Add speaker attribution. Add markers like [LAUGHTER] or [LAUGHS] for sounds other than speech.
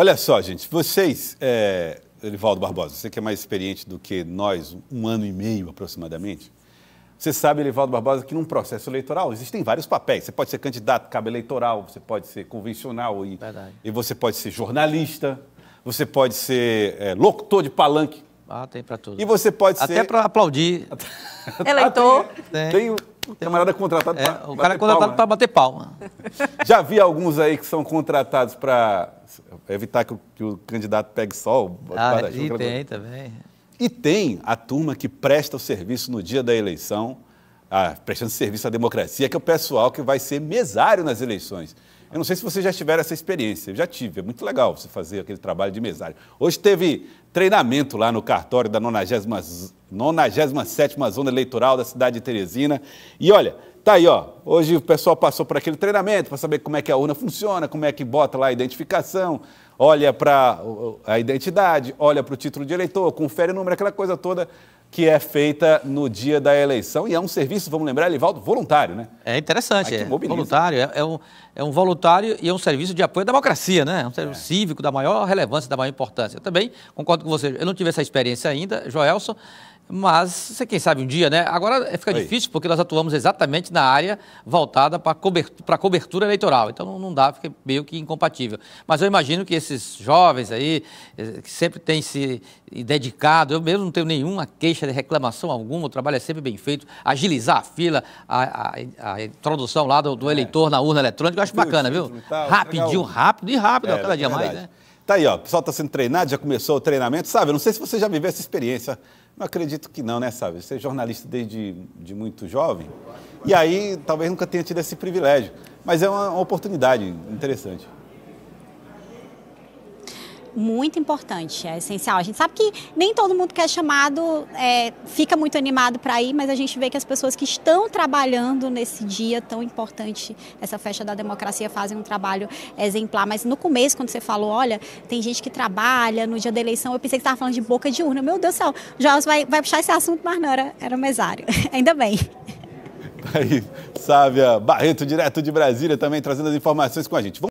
Speaker 1: Olha só, gente, vocês, é, Elivaldo Barbosa, você que é mais experiente do que nós, um ano e meio aproximadamente, você sabe, Elivaldo Barbosa, que num processo eleitoral existem vários papéis. Você pode ser candidato, cabo eleitoral, você pode ser convencional e, e você pode ser jornalista, você pode ser é, locutor de palanque. Ah, tem para tudo. E você pode Até ser. [LAUGHS] Até para aplaudir. Eleitor. [LAUGHS] Tem. tem o camarada contratado é, para. O cara é contratado né? para bater palma. Já vi alguns aí que são contratados para evitar que o, que o, candidato pegue sol. Ah, e tem tá- também. E tem a turma que presta o serviço no dia da eleição, ah, prestando serviço à democracia, que é o pessoal que vai ser mesário nas eleições. Eu não sei se vocês já tiveram essa experiência, eu já tive, é muito legal você fazer aquele trabalho de mesário. Hoje teve treinamento lá no cartório da 97 Zona Eleitoral da cidade de Teresina. E olha, tá aí, ó. Hoje o pessoal passou por aquele treinamento para saber como é que a urna funciona, como é que bota lá a identificação, olha para a identidade, olha para o título de eleitor, confere o número, aquela coisa toda que é feita no dia da eleição e é um serviço, vamos lembrar, Elivaldo, voluntário, né? É interessante, é voluntário, é, é, um, é um voluntário e é um serviço de apoio à democracia, né? É um serviço é. cívico
Speaker 2: da maior relevância, da maior importância. Eu também concordo com você, eu não tive essa experiência ainda, Joelson, mas, você quem sabe um dia, né? Agora é, fica Oi. difícil porque nós atuamos exatamente na área voltada para cobertura, cobertura eleitoral. Então não, dá, fica meio que incompatível. Mas eu imagino que esses jovens aí, eh, que sempre têm se dedicado, eu mesmo não tenho nenhuma queixa de reclamação alguma, o trabalho é sempre bem feito, agilizar a fila, a, a, a introdução
Speaker 1: lá do, do é. eleitor na
Speaker 2: urna eletrônica, eu acho bacana, viu? Rapidinho, rápido e rápido, é, cada dia é mais, né?
Speaker 1: Tá aí, ó, o pessoal está sendo treinado, já começou o treinamento, sabe? Eu não sei se você já viveu essa experiência não acredito que não, né, sabe? Você é jornalista desde de muito jovem. E aí, talvez nunca tenha tido esse privilégio. Mas é uma, uma oportunidade interessante
Speaker 3: muito importante, é essencial. A gente sabe que nem todo mundo que é chamado é, fica muito animado para ir, mas a gente vê que as pessoas que estão trabalhando nesse dia tão importante, essa festa da democracia, fazem um trabalho exemplar. Mas no começo, quando você falou, olha, tem gente que trabalha no dia da eleição, eu pensei que estava falando de boca de urna. Meu Deus do céu, o Jorge vai, vai puxar esse assunto, mas não, era, era mesário. [LAUGHS] Ainda bem.
Speaker 1: Aí, Sávia Barreto, direto de Brasília, também trazendo as informações com a gente. Vamos